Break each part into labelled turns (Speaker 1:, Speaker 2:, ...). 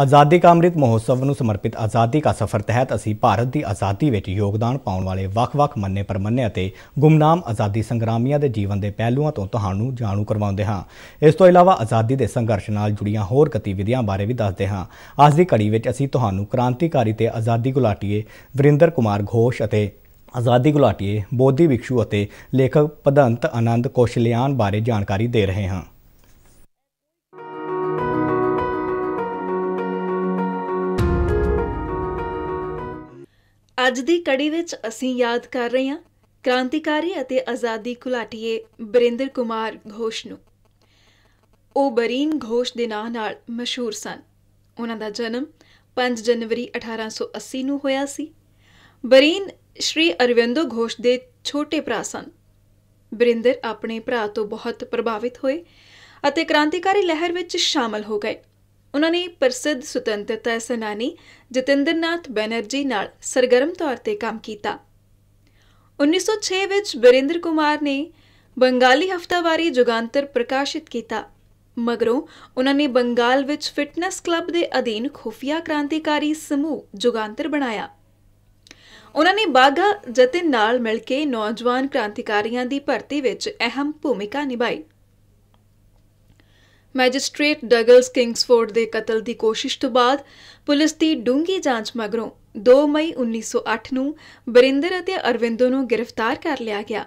Speaker 1: ਆਜ਼ਾਦੀ ਕਾ ਅੰਮ੍ਰਿਤ ਮਹੋਤਸਵ ਨੂੰ ਸਮਰਪਿਤ ਆਜ਼ਾਦੀ ਕਾ ਸਫ਼ਰ ਤਹਿਤ ਅਸੀਂ ਭਾਰਤ ਦੀ ਆਜ਼ਾਦੀ ਵਿੱਚ ਯੋਗਦਾਨ ਪਾਉਣ ਵਾਲੇ ਵੱਖ-ਵੱਖ ਮੰਨੇ ਪਰਮੰਨੇ ਅਤੇ ਗੁੰਮਨਾਮ ਆਜ਼ਾਦੀ ਸੰਗਰਾਮੀਆਂ ਦੇ ਜੀਵਨ ਦੇ ਪਹਿਲੂਆਂ ਤੋਂ ਤੁਹਾਨੂੰ ਜਾਣੂ ਕਰਵਾਉਂਦੇ ਹਾਂ ਇਸ ਤੋਂ ਇਲਾਵਾ ਆਜ਼ਾਦੀ ਦੇ ਸੰਘਰਸ਼ ਨਾਲ ਜੁੜੀਆਂ ਹੋਰ ਗਤੀਵਿਧੀਆਂ ਬਾਰੇ ਵੀ ਦੱਸਦੇ ਹਾਂ ਅੱਜ ਦੀ ਕੜੀ ਵਿੱਚ ਅਸੀਂ ਤੁਹਾਨੂੰ ਕ੍ਰਾਂਤੀਕਾਰੀ ਤੇ ਆਜ਼ਾਦੀ ਗੁਲਾਟੀਏ ਵਰਿੰਦਰ ਕੁਮਾਰ ਘੋਸ਼ ਅਤੇ ਆਜ਼ਾਦੀ ਗੁਲਾਟੀਏ ਬੋਧੀ ਵਿਖਸ਼ੂ ਅਤੇ ਲੇਖਕ ਪਦੰਤ ਆਨੰਦ ਕੋਸ਼ਲਿਆਨ ਬਾਰੇ ਜਾਣਕਾਰੀ ਦੇ ਰਹੇ ਹਾਂ
Speaker 2: ਅੱਜ ਦੀ ਕੜੀ ਵਿੱਚ ਅਸੀਂ ਯਾਦ ਕਰ ਰਹੇ ਹਾਂ ਕ੍ਰਾਂਤੀਕਾਰੀ ਅਤੇ ਆਜ਼ਾਦੀ ਘੁਲਾਟੀਏ ਬਰਿੰਦਰ ਕੁਮਾਰ ਘੋਸ਼ ਨੂੰ ਉਹ ਬਰੀਨ ਘੋਸ਼ ਦੇ ਨਾਂ ਨਾਲ ਮਸ਼ਹੂਰ ਸਨ ਉਹਨਾਂ ਦਾ ਜਨਮ 5 ਜਨਵਰੀ 1880 ਨੂੰ ਹੋਇਆ ਸੀ ਬਰੀਨ ਸ਼੍ਰੀ ਅਰਵਿੰਦੋ ਘੋਸ਼ ਦੇ ਛੋਟੇ ਭਰਾ ਸਨ ਬਰਿੰਦਰ ਆਪਣੇ ਭਰਾ ਤੋਂ ਬਹੁਤ ਪ੍ਰਭਾਵਿਤ ਹੋਏ ਅਤੇ ਕ੍ਰਾਂਤੀਕਾਰੀ ਲਹਿਰ ਵਿੱਚ ਸ਼ਾਮਲ ਹੋ ਗਏ ਉਹਨਾਂ ਨੇ ਪ੍ਰਸਿੱਧ ਸੁਤੰਤਰਤਾ ਸੈਨਾਨੀ ਜਤਿੰਦਰਨਾਥ ਬੈਨਰਜੀ ਨਾਲ ਸਰਗਰਮ ਤੌਰ ਤੇ ਕੰਮ ਕੀਤਾ 1906 ਵਿੱਚ ਬਿਰਿੰਦਰ ਕੁਮਾਰ ਨੇ ਬੰਗਾਲੀ ਹਫਤਾਵਾਰੀ ਜੁਗਾਂਤਰ ਪ੍ਰਕਾਸ਼ਿਤ ਕੀਤਾ ਮਗਰੋਂ ਉਹਨਾਂ ਨੇ ਬੰਗਾਲ ਵਿੱਚ ਫਿਟਨੈਸ ਕਲੱਬ ਦੇ ਅਧੀਨ ਖੁਫੀਆ ਕ੍ਰਾਂਤੀਕਾਰੀ ਸਮੂਹ ਜੁਗਾਂਤਰ ਬਣਾਇਆ ਉਹਨਾਂ ਨੇ ਬਾਗਾ ਜਤਿਨ ਨਾਲ ਮਿਲ ਕੇ ਨੌਜਵਾਨ ਕ੍ਰਾਂਤੀਕਾਰੀਆਂ ਦੀ ਭਰਤੀ ਵਿੱਚ ਅਹਿਮ ਭੂਮਿਕਾ ਨਿਭਾਈ ਮੈਜਿਸਟ੍ਰੇਟ ਡਗਲਸ ਕਿੰਗਸਫੋਰਡ ਦੇ ਕਤਲ ਦੀ ਕੋਸ਼ਿਸ਼ ਤੋਂ ਬਾਅਦ ਪੁਲਿਸ ਦੀ ਡੂੰਗੀ ਜਾਂਚ ਮਗਰੋਂ 2 ਮਈ 1908 ਨੂੰ ਬਰਿੰਦਰ ਅਤੇ ਅਰਵਿੰਦੋ ਨੂੰ ਗ੍ਰਿਫਤਾਰ ਕਰ ਲਿਆ ਗਿਆ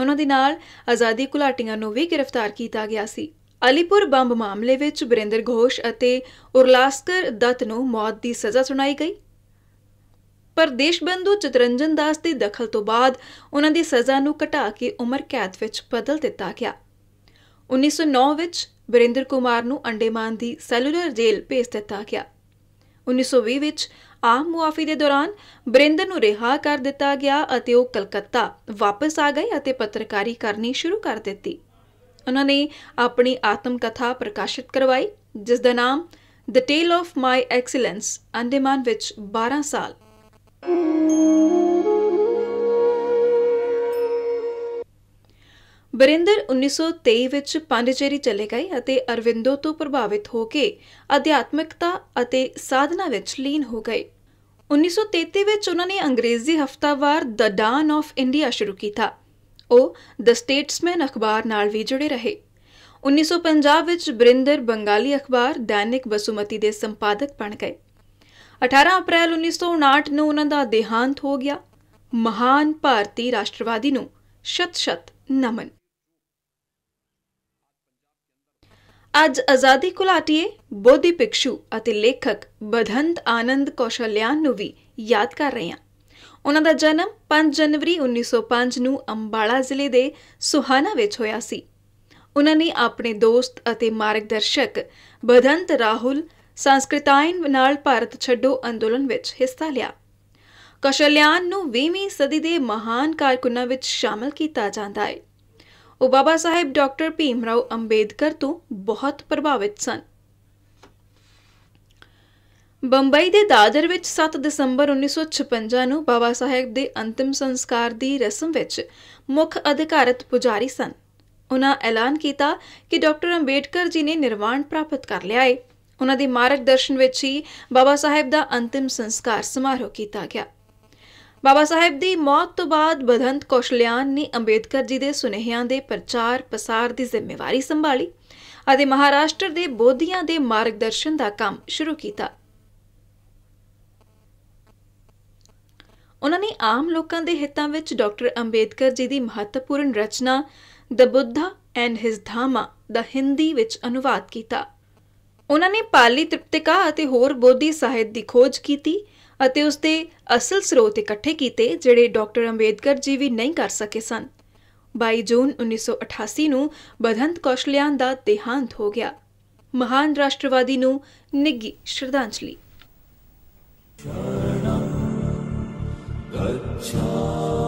Speaker 2: ਉਹਨਾਂ ਦੇ ਨਾਲ ਆਜ਼ਾਦੀ ਘੁਲਾਟੀਆਂ ਨੂੰ ਵੀ ਗ੍ਰਿਫਤਾਰ ਕੀਤਾ ਗਿਆ ਸੀ ਅਲੀਪੁਰ ਬੰਬ ਮਾਮਲੇ ਵਿੱਚ ਬਰਿੰਦਰ ਘੋਸ਼ ਅਤੇ ਉਰਲਾਸਕਰ ਦਤ ਨੂੰ ਮੌਤ ਦੀ ਸਜ਼ਾ ਸੁਣਾਈ ਗਈ ਪਰ ਦੇਸ਼ਬੰਧੂ ਚਤਰੰਜਨ ਦਾਸ ਦੇ ਦਖਲ ਤੋਂ ਬਾਅਦ ਉਹਨਾਂ ਦੀ ਸਜ਼ਾ ਨੂੰ ਘਟਾ ਕੇ ਉਮਰ ਕੈਦ ਵਿੱਚ ਬਦਲ ਦਿੱਤਾ ਗਿਆ 1909 ਵਿੱਚ ਵਰਿੰਦਰ ਕੁਮਾਰ ਨੂੰ ਅੰਡੇਮਾਨ ਦੀ ਸੈਲੂਲਰ ਜੇਲ੍ਹ ਭੇਜ ਦਿੱਤਾ ਗਿਆ 1920 ਵਿੱਚ ਆਮ ਮੁਆਫੀ ਦੇ ਦੌਰਾਨ ਬ੍ਰਿੰਦਰ ਨੂੰ ਰਿਹਾ ਕਰ ਦਿੱਤਾ ਗਿਆ ਅਤੇ ਉਹ ਕਲਕੱਤਾ ਵਾਪਸ ਆ ਗਏ ਅਤੇ ਪੱਤਰਕਾਰੀ ਕਰਨੀ ਸ਼ੁਰੂ ਕਰ ਦਿੱਤੀ ਉਹਨਾਂ ਨੇ ਆਪਣੀ ਆਤਮ ਕਥਾ ਪ੍ਰਕਾਸ਼ਿਤ ਕਰਵਾਈ ਜਿਸ ਦਾ ਨਾਮ the tale of my exile Andaman ਵਿੱਚ 12 ਸਾਲ ਵਰਿੰਦਰ 1923 ਵਿੱਚ ਪਾਂਡੀਚੇਰੀ ਚਲੇ ਗਏ ਅਤੇ ਅਰਵਿੰਦੋ ਤੋਂ ਪ੍ਰਭਾਵਿਤ ਹੋ ਕੇ ਅਧਿਆਤਮਿਕਤਾ ਅਤੇ ਸਾਧਨਾ ਵਿੱਚ ਲੀਨ ਹੋ ਗਏ 1933 ਵਿੱਚ ਉਹਨਾਂ ਨੇ ਅੰਗਰੇਜ਼ੀ ਹਫਤਾਵਾਰ ਦ ਡਾਨ ਆਫ ਇੰਡੀਆ ਸ਼ੁਰੂ ਕੀਤਾ ਉਹ ਦ ਸਟੇਟਸਮੈਨ ਅਖਬਾਰ ਨਾਲ ਵੀ ਜੁੜੇ ਰਹੇ 1950 ਵਿੱਚ ਬ੍ਰਿੰਦਰ ਬੰਗਾਲੀ ਅਖਬਾਰ ਦੈਨਿਕ ਬਸੁਮਤੀ ਦੇ ਸੰਪਾਦਕ ਬਣ ਗਏ 18 ਅਪ੍ਰੈਲ 1959 ਨੂੰ ਉਹਨਾਂ ਦਾ ਦੇਹਾਂਤ ਹੋ ਗਿਆ ਮਹਾਨ ਭਾਰਤੀ ਰਾਸ਼ਟਰਵਾਦੀ ਨੂੰ ਸ਼ਤ ਸ਼ਤ ਨਮਨ ਅੱਜ ਆਜ਼ਾਦੀ ਕੁਲਾਟੀਏ ਬੋਧੀ ਪਿਕਸ਼ੂ ਅਤੇ ਲੇਖਕ ਬਧੰਤ ਆਨੰਦ ਕੌਸ਼ਲਿਆਨ ਨੂੰ ਵੀ ਯਾਦ ਕਰ ਰਹੇ ਹਾਂ ਉਹਨਾਂ ਦਾ ਜਨਮ 5 ਜਨਵਰੀ 1905 ਨੂੰ ਅੰਬਾਲਾ ਜ਼ਿਲ੍ਹੇ ਦੇ ਸੁਹਾਨਾ ਵਿੱਚ ਹੋਇਆ ਸੀ ਉਹਨਾਂ ਨੇ ਆਪਣੇ ਦੋਸਤ ਅਤੇ ਮਾਰਗਦਰਸ਼ਕ ਬਧੰਤ ਰਾਹੁਲ ਸੰਸਕ੍ਰਿਤਾਇਨ ਨਾਲ ਭਾਰਤ ਛੱਡੋ ਅੰਦੋਲਨ ਵਿੱਚ ਹਿੱਸਾ ਲਿਆ ਕਸ਼ਲਿਆਨ ਨੂੰ 20ਵੀਂ ਸਦੀ ਦੇ ਮਹਾਨ ਕਾਰਕੁਨਾਂ ਵਿੱਚ ਸ਼ਾਮਲ ਕੀਤਾ ਜਾਂਦਾ ਹੈ ਉਹ ਬਾਬਾ ਸਾਹਿਬ ਡਾਕਟਰ ਭੀਮ ਰਾਓ ਅੰਬੇਦਕਰ ਤੋਂ ਬਹੁਤ ਪ੍ਰਭਾਵਿਤ ਸਨ ਬੰਬਈ ਦੇ ਦਾਦਰ ਵਿੱਚ 7 ਦਸੰਬਰ 1956 ਨੂੰ ਬਾਬਾ ਸਾਹਿਬ ਦੇ ਅੰਤਿਮ ਸੰਸਕਾਰ ਦੀ ਰਸਮ ਵਿੱਚ ਮੁੱਖ ਅਧਿਕਾਰਤ ਪੁਜਾਰੀ ਸਨ ਉਹਨਾਂ ਐਲਾਨ ਕੀਤਾ ਕਿ ਡਾਕਟਰ ਅੰਬੇਡਕਰ ਜੀ ਨੇ ਨਿਰਵਾਣ ਪ੍ਰਾਪਤ ਕਰ ਲਿਆ ਹੈ ਉਹਨਾਂ ਦੇ ਮਾਰਗਦਰਸ਼ਨ ਵਿੱਚ ਹੀ ਬਾਬਾ ਸਾਹਿਬ ਦਾ ਅੰਤਿਮ ਸੰਸਕਾਰ ਸਮਾਰੋਹ ਕੀਤਾ ਗਿਆ ਬਾਬਾ ਸਾਹਿਬ ਦੀ ਮੌਤ ਤੋਂ ਬਾਅਦ ਬਧੰਤ ਕੋਸ਼ਲਿਆਨ ਨੇ ਅੰਬੇਦਕਰ ਜੀ ਦੇ ਸੁਨੇਹਿਆਂ ਦੇ ਪ੍ਰਚਾਰ ਪ੍ਰਸਾਰ ਦੀ ਜ਼ਿੰਮੇਵਾਰੀ ਸੰਭਾਲੀ ਅਤੇ ਮਹਾਰਾਸ਼ਟਰ ਦੇ ਬੋਧੀਆਂ ਦੇ ਮਾਰਗਦਰਸ਼ਨ ਦਾ ਕੰਮ ਸ਼ੁਰੂ ਕੀਤਾ ਉਹਨਾਂ ਨੇ ਆਮ ਲੋਕਾਂ ਦੇ ਹਿੱਤਾਂ ਵਿੱਚ ਡਾਕਟਰ ਅੰਬੇਦਕਰ ਜੀ ਦੀ ਮਹੱਤਵਪੂਰਨ ਰਚਨਾ the Buddha and his Dhamma ਦਾ ਹਿੰਦੀ ਵਿੱਚ ਅਨੁਵਾਦ ਕੀਤਾ ਉਹਨਾਂ ਨੇ ਪਾਲੀ ਤ੍ਰਿਪਤਿਕਾ ਅਤੇ ਹੋਰ ਬੋਧੀ ਸਾਹਿਤ ਦੀ ਖੋਜ ਕੀਤੀ ਅਤੇ ਉਸ ਦੇ ਅਸਲ ਸਰੋਤ ਇਕੱਠੇ ਕੀਤੇ ਜਿਹੜੇ ਡਾਕਟਰ ਅੰਬੇਦਕਰ ਜੀ ਵੀ ਨਹੀਂ ਕਰ ਸਕੇ ਸਨ 22 ਜੂਨ 1988 ਨੂੰ ਬਧੰਤ ਕੌਸ਼ਲਿਆਂ ਦਾ ਦੇਹਾਂਤ ਹੋ ਗਿਆ ਮਹਾਨ ਰਾਸ਼ਟਰਵਾਦੀ ਨੂੰ ਨਿੱਗੀ ਸ਼ਰਧਾਂਜਲੀ ਗੱਛਾ